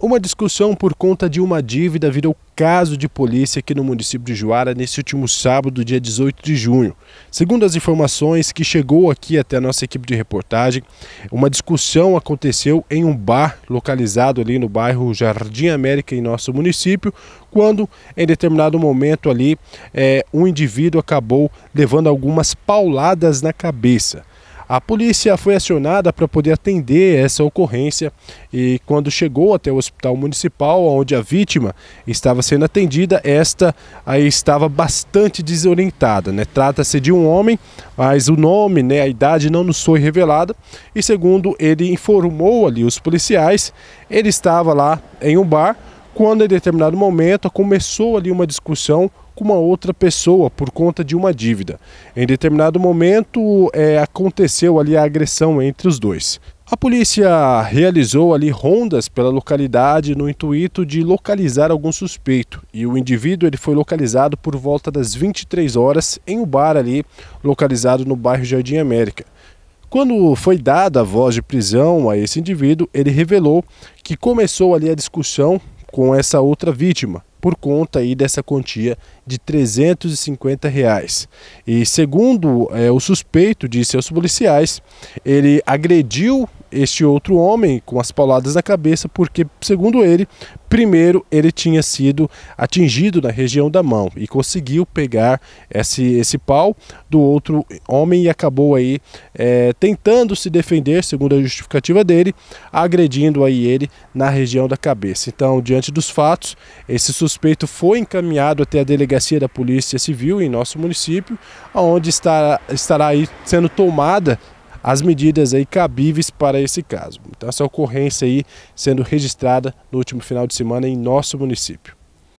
Uma discussão por conta de uma dívida virou caso de polícia aqui no município de Juara nesse último sábado, dia 18 de junho. Segundo as informações que chegou aqui até a nossa equipe de reportagem, uma discussão aconteceu em um bar localizado ali no bairro Jardim América, em nosso município, quando em determinado momento ali é, um indivíduo acabou levando algumas pauladas na cabeça. A polícia foi acionada para poder atender essa ocorrência e quando chegou até o hospital municipal onde a vítima estava sendo atendida, esta aí estava bastante desorientada. Né? Trata-se de um homem, mas o nome, né, a idade não nos foi revelada e segundo ele informou ali os policiais, ele estava lá em um bar quando em determinado momento começou ali uma discussão com uma outra pessoa por conta de uma dívida. Em determinado momento é, aconteceu ali a agressão entre os dois. A polícia realizou ali rondas pela localidade no intuito de localizar algum suspeito e o indivíduo ele foi localizado por volta das 23 horas em um bar ali localizado no bairro Jardim América. Quando foi dada a voz de prisão a esse indivíduo, ele revelou que começou ali a discussão com essa outra vítima por conta aí dessa quantia de 350 reais. E segundo é, o suspeito, disse aos policiais, ele agrediu este outro homem com as pauladas na cabeça, porque, segundo ele, primeiro ele tinha sido atingido na região da mão e conseguiu pegar esse, esse pau do outro homem e acabou aí é, tentando se defender, segundo a justificativa dele, agredindo aí ele na região da cabeça. Então, diante dos fatos, esse suspeito foi encaminhado até a delegacia da Polícia Civil em nosso município, onde estará, estará aí sendo tomada as medidas aí cabíveis para esse caso. Então essa ocorrência aí sendo registrada no último final de semana em nosso município.